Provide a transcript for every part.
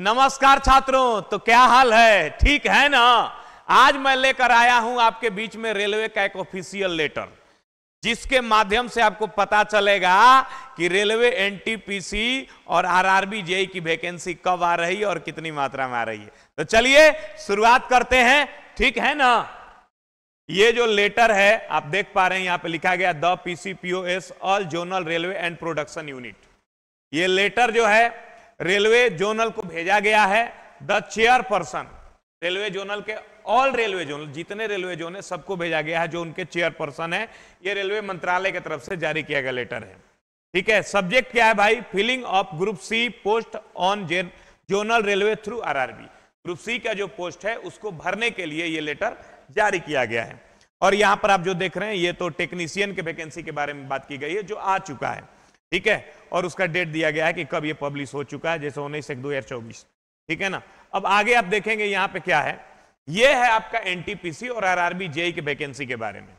नमस्कार छात्रों तो क्या हाल है ठीक है ना आज मैं लेकर आया हूं आपके बीच में रेलवे का एक ऑफिशियल लेटर जिसके माध्यम से आपको पता चलेगा कि रेलवे एनटीपीसी और आरआरबी जेई e की वैकेंसी कब आ रही है और कितनी मात्रा में आ रही है तो चलिए शुरुआत करते हैं ठीक है ना ये जो लेटर है आप देख पा रहे हैं यहां पे लिखा गया the PCPO all zonal railway and production unit ये लेटर जो है रेलवे जोनल को भेजा गया है the chairperson railway zonal के ऑल रेलवे जोन जितने रेलवे जोन है सबको भेजा गया है जो उनके चेयर पर्सन है ये रेलवे मंत्रालय की तरफ से जारी किया गया लेटर है ठीक है सब्जेक्ट क्या है भाई filling of group C post on zonal railway through RRB group C का जो पोस्ट है उसको भरने के लिए ये लेटर जारी किया गया है और यहां पर आप जो देख रहे हैं ये तो टेक्नीशियन के वैकेंसी के बारे में बात की गई है जो आ चुका है ठीक है और उसका डेट दिया गया है कि कब ये पब्लिश हो चुका है जैसे उन्नीस एक दो हजार चौबीस ठीक है ना अब आगे आप देखेंगे यहां पे क्या है ये है आपका एनटीपीसी और आरआरबी जेई की वैकेंसी के बारे में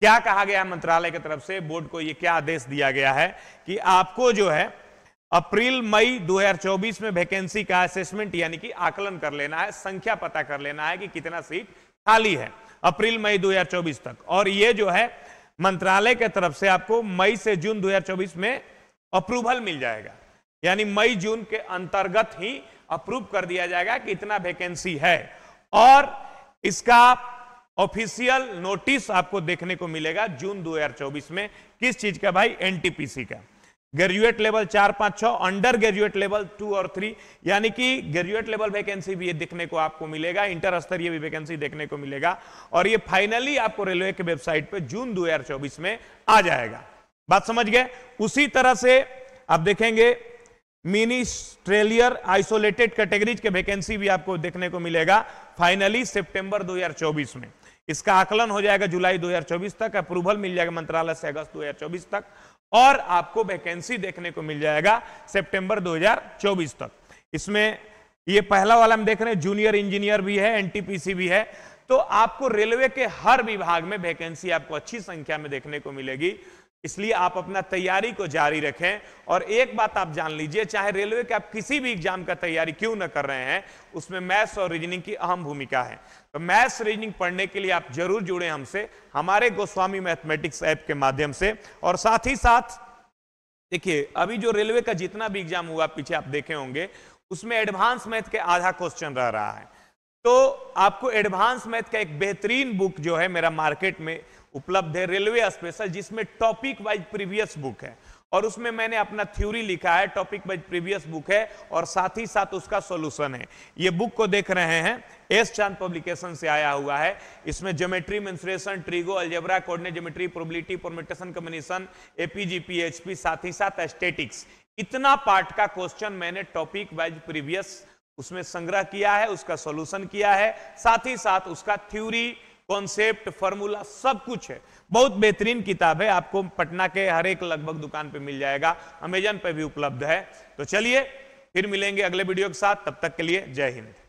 क्या कहा गया मंत्रालय की तरफ से बोर्ड को यह क्या आदेश दिया गया है कि आपको जो है अप्रैल मई 2024 में वैकेंसी का असेसमेंट यानी कि आकलन कर लेना है संख्या पता कर लेना है कि कितना सीट खाली है अप्रैल मई 2024 तक और ये जो है मंत्रालय के तरफ से आपको मई से जून 2024 में अप्रूवल मिल जाएगा यानी मई जून के अंतर्गत ही अप्रूव कर दिया जाएगा कि इतना वैकेंसी है और इसका ऑफिशियल नोटिस आपको देखने को मिलेगा जून 2024 में किस चीज का भाई एनटीपीसी का ग्रेजुएट लेवल चार पांच छह अंडर ग्रेजुएट लेवल टू और थ्री यानी कि ग्रेजुएट लेवल वैकेंसी भी ये देखने को आपको मिलेगा इंटर स्तरीय भी वैकेंसी देखने को मिलेगा और ये फाइनली आपको रेलवे के वेबसाइट पे जून 2024 में आ जाएगा बात समझ गए उसी तरह से आप देखेंगे मिनिस्ट्रेलियर आइसोलेटेड कैटेगरीज के वैकेंसी भी आपको देखने को मिलेगा फाइनली हजार चौबीस में इसका आकलन हो जाएगा जुलाई चौबीस तक अप्रूवल मिल जाएगा मंत्रालय से अगस्त चौबीस तक और आपको वैकेंसी देखने को मिल जाएगा सितंबर 2024 तक इसमें ये पहला वाला हम देख रहे हैं जूनियर इंजीनियर भी है एनटीपीसी भी है तो आपको रेलवे के हर विभाग में वैकेंसी आपको अच्छी संख्या में देखने को मिलेगी इसलिए आप अपना तैयारी को जारी रखें और एक बात आप जान लीजिए चाहे रेलवे के आप किसी भी एग्जाम का तैयारी क्यों ना कर रहे हैं उसमें मैथ्स और रीजनिंग की अहम भूमिका है तो मैथ्स रीजनिंग पढ़ने के लिए आप जरूर जुड़े हमसे हमारे गोस्वामी मैथमेटिक्स ऐप के माध्यम से और साथ ही साथ देखिए अभी जो रेलवे का जितना भी एग्जाम हुआ पीछे आप देखे होंगे उसमें एडवांस मैथ के आधा क्वेश्चन रह रहा है तो आपको एडवांस मैथ का एक बेहतरीन बुक जो है मेरा मार्केट में उपलब्ध है रेलवे स्पेशल जिसमें टॉपिक वाइज प्रीवियस बुक है और उसमें मैंने अपना थ्योरी लिखा है टॉपिक वाइज प्रीवियस बुक है और साथ ही साथ उसका सॉल्यूशन है ये बुक को देख रहे हैं एस चांद पब्लिकेशन से आया हुआ है इसमें geometry mensuration trigo algebra coordinate geometry probability permutation combination AP GP HP साथ ही साथ स्टैटिक्स इतना पार्ट का क्वेश्चन मैंने टॉपिक वाइज प्रीवियस उसमें संग्रह किया है उसका सॉल्यूशन किया है साथ ही साथ उसका थ्योरी कॉन्सेप्ट फॉर्मूला सब कुछ है बहुत बेहतरीन किताब है आपको पटना के हर एक लगभग दुकान पे मिल जाएगा अमेजन पे भी उपलब्ध है तो चलिए फिर मिलेंगे अगले वीडियो के साथ तब तक के लिए जय हिंद